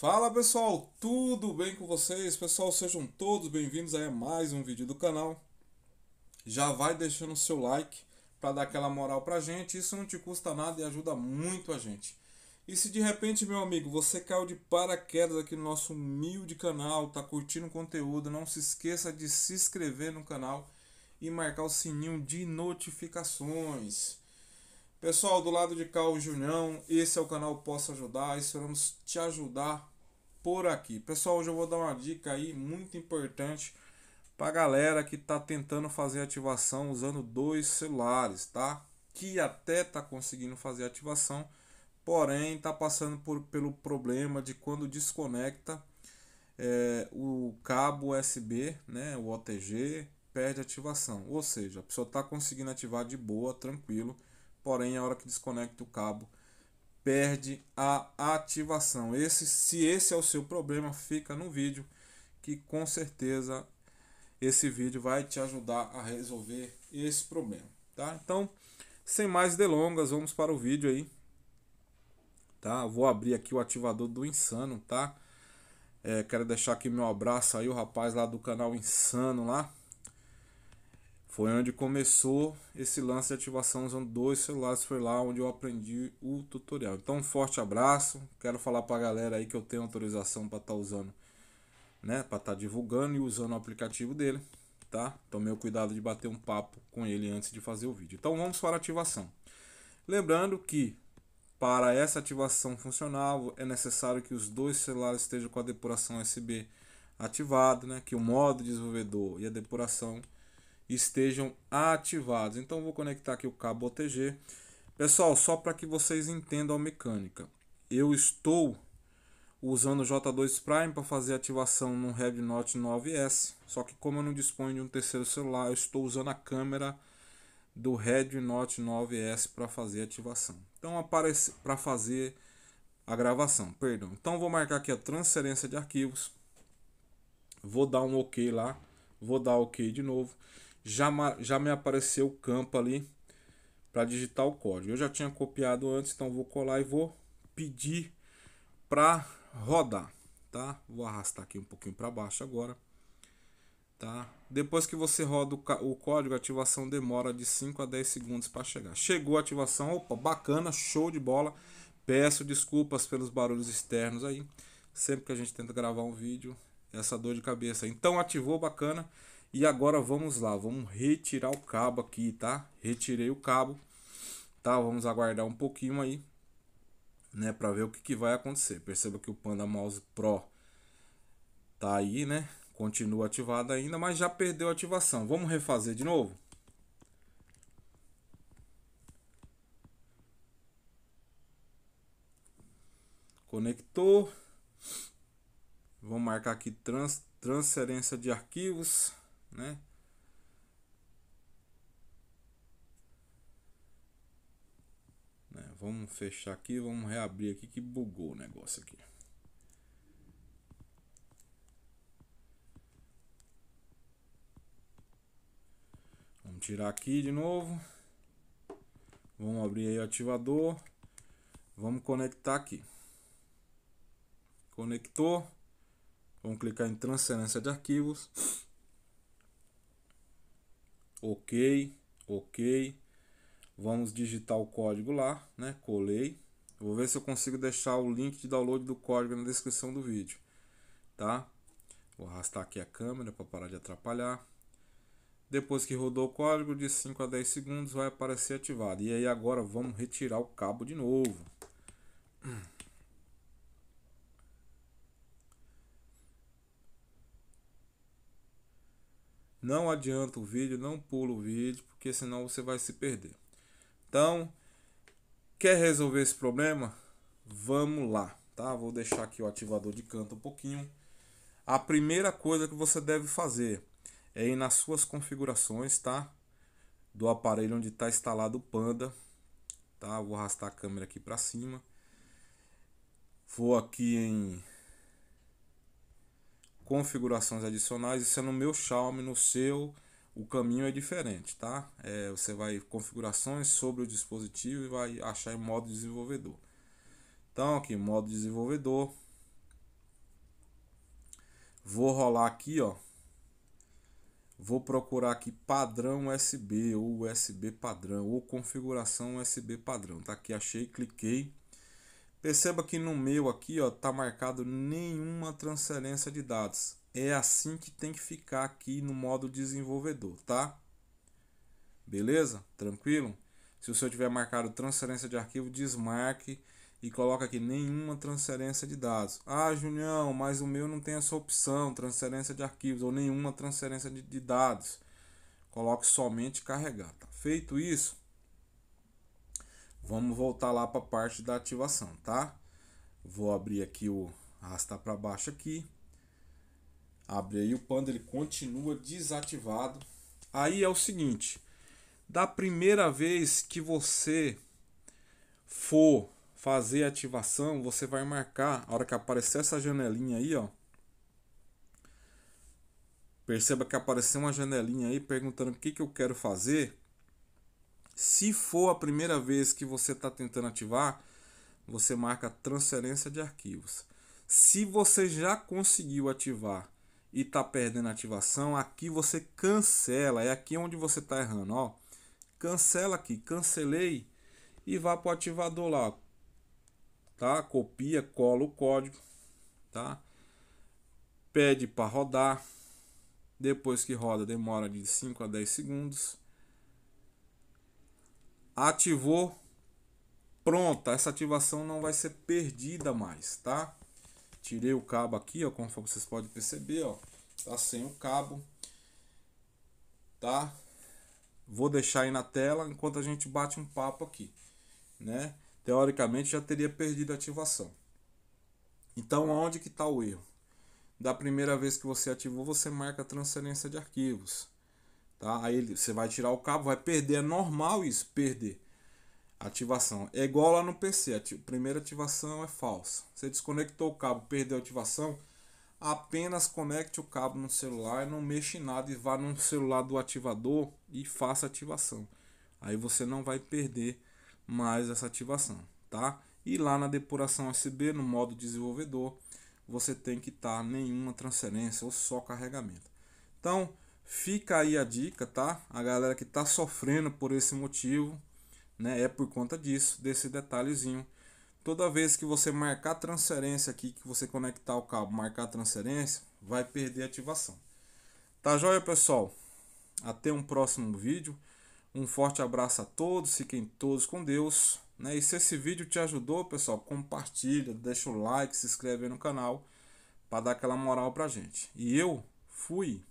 Fala pessoal, tudo bem com vocês? Pessoal, sejam todos bem-vindos a mais um vídeo do canal. Já vai deixando o seu like para dar aquela moral pra gente, isso não te custa nada e ajuda muito a gente. E se de repente, meu amigo, você caiu de paraquedas aqui no nosso humilde canal, tá curtindo o conteúdo, não se esqueça de se inscrever no canal e marcar o sininho de notificações. Pessoal, do lado de cá o Junião, esse é o canal Posso Ajudar, esperamos te ajudar por aqui. Pessoal, hoje eu vou dar uma dica aí muito importante para galera que está tentando fazer ativação usando dois celulares, tá? Que até tá conseguindo fazer ativação, porém tá passando por, pelo problema de quando desconecta é, o cabo USB, né, o OTG, perde ativação. Ou seja, a pessoa tá conseguindo ativar de boa, tranquilo, porém a hora que desconecta o cabo perde a ativação. Esse, se esse é o seu problema, fica no vídeo que com certeza esse vídeo vai te ajudar a resolver esse problema, tá? Então, sem mais delongas, vamos para o vídeo aí. Tá? Vou abrir aqui o ativador do Insano, tá? É, quero deixar aqui meu abraço aí o rapaz lá do canal Insano lá, foi onde começou esse lance de ativação usando dois celulares, foi lá onde eu aprendi o tutorial. Então, um forte abraço. Quero falar para a galera aí que eu tenho autorização para estar tá usando, né, para estar tá divulgando e usando o aplicativo dele, tá? Tomei o cuidado de bater um papo com ele antes de fazer o vídeo. Então, vamos para a ativação. Lembrando que para essa ativação funcionar, é necessário que os dois celulares estejam com a depuração USB ativada, né? que o modo desenvolvedor e a depuração estejam ativados. Então vou conectar aqui o cabo OTG. Pessoal, só para que vocês entendam a mecânica. Eu estou usando o J2 Prime para fazer ativação no Red Note 9S. Só que como eu não disponho de um terceiro celular, eu estou usando a câmera do Red Note 9S para fazer ativação. Então aparece para fazer a gravação, perdão. Então vou marcar aqui a transferência de arquivos. Vou dar um OK lá, vou dar OK de novo já, já me apareceu o campo ali para digitar o código. Eu já tinha copiado antes, então vou colar e vou pedir para rodar, tá? Vou arrastar aqui um pouquinho para baixo agora, tá? Depois que você roda o, o código, a ativação demora de 5 a 10 segundos para chegar. Chegou a ativação, opa, bacana, show de bola. Peço desculpas pelos barulhos externos aí. Sempre que a gente tenta gravar um vídeo, essa dor de cabeça. Então ativou, bacana. E agora vamos lá, vamos retirar o cabo aqui, tá? Retirei o cabo, tá? Vamos aguardar um pouquinho aí, né? Pra ver o que, que vai acontecer. Perceba que o Panda Mouse Pro tá aí, né? Continua ativado ainda, mas já perdeu a ativação. Vamos refazer de novo? Conectou. Vamos marcar aqui trans, transferência de arquivos né? né? Vamos fechar aqui, vamos reabrir aqui que bugou o negócio aqui. Vamos tirar aqui de novo. Vamos abrir aí o ativador. Vamos conectar aqui. Conectou. Vamos clicar em transferência de arquivos ok, ok. Vamos digitar o código lá, né? Colei. Vou ver se eu consigo deixar o link de download do código na descrição do vídeo, tá? Vou arrastar aqui a câmera para parar de atrapalhar. Depois que rodou o código, de 5 a 10 segundos vai aparecer ativado. E aí agora vamos retirar o cabo de novo. Não adianta o vídeo, não pula o vídeo, porque senão você vai se perder. Então, quer resolver esse problema? Vamos lá, tá? Vou deixar aqui o ativador de canto um pouquinho. A primeira coisa que você deve fazer é ir nas suas configurações, tá? Do aparelho onde está instalado o Panda, tá? Vou arrastar a câmera aqui para cima. Vou aqui em configurações adicionais. Isso é no meu Xiaomi, no seu o caminho é diferente, tá? É, você vai configurações sobre o dispositivo e vai achar em modo desenvolvedor. Então aqui modo desenvolvedor, vou rolar aqui, ó. Vou procurar aqui padrão USB ou USB padrão ou configuração USB padrão. Tá aqui achei, cliquei Perceba que no meu aqui ó tá marcado nenhuma transferência de dados. É assim que tem que ficar aqui no modo desenvolvedor, tá? Beleza? Tranquilo? Se o senhor tiver marcado transferência de arquivo, desmarque e coloca aqui nenhuma transferência de dados. Ah, Junião, mas o meu não tem essa opção, transferência de arquivos ou nenhuma transferência de, de dados. Coloque somente carregar. Tá? Feito isso, Vamos voltar lá para a parte da ativação, tá? Vou abrir aqui o arrastar para baixo aqui. Abre aí o panda, ele continua desativado. Aí é o seguinte, da primeira vez que você for fazer ativação, você vai marcar a hora que aparecer essa janelinha aí, ó. Perceba que apareceu uma janelinha aí perguntando o que, que eu quero fazer. Se for a primeira vez que você está tentando ativar, você marca transferência de arquivos. Se você já conseguiu ativar e está perdendo a ativação, aqui você cancela. É aqui onde você está errando. Ó. Cancela aqui, cancelei e vá para o ativador lá. Tá? Copia, cola o código. Tá? Pede para rodar. Depois que roda, demora de 5 a 10 segundos ativou, pronta essa ativação não vai ser perdida mais, tá? Tirei o cabo aqui, ó, como vocês podem perceber, ó, tá sem o cabo, tá? Vou deixar aí na tela enquanto a gente bate um papo aqui, né? Teoricamente já teria perdido a ativação. Então, onde que está o erro? Da primeira vez que você ativou, você marca transferência de arquivos. Tá? Aí você vai tirar o cabo, vai perder. É normal isso, perder. Ativação. É igual lá no PC. A primeira ativação é falsa. Você desconectou o cabo, perdeu a ativação. Apenas conecte o cabo no celular e não mexe em nada. E vá no celular do ativador e faça ativação. Aí você não vai perder mais essa ativação. Tá? E lá na depuração USB, no modo desenvolvedor, você tem que estar tá nenhuma transferência ou só carregamento. Então, Fica aí a dica, tá? A galera que tá sofrendo por esse motivo, né? É por conta disso, desse detalhezinho. Toda vez que você marcar transferência aqui, que você conectar o cabo, marcar transferência, vai perder ativação. Tá joia, pessoal? Até um próximo vídeo. Um forte abraço a todos, fiquem todos com Deus. Né? E se esse vídeo te ajudou, pessoal, compartilha, deixa o like, se inscreve no canal para dar aquela moral pra gente. E eu fui.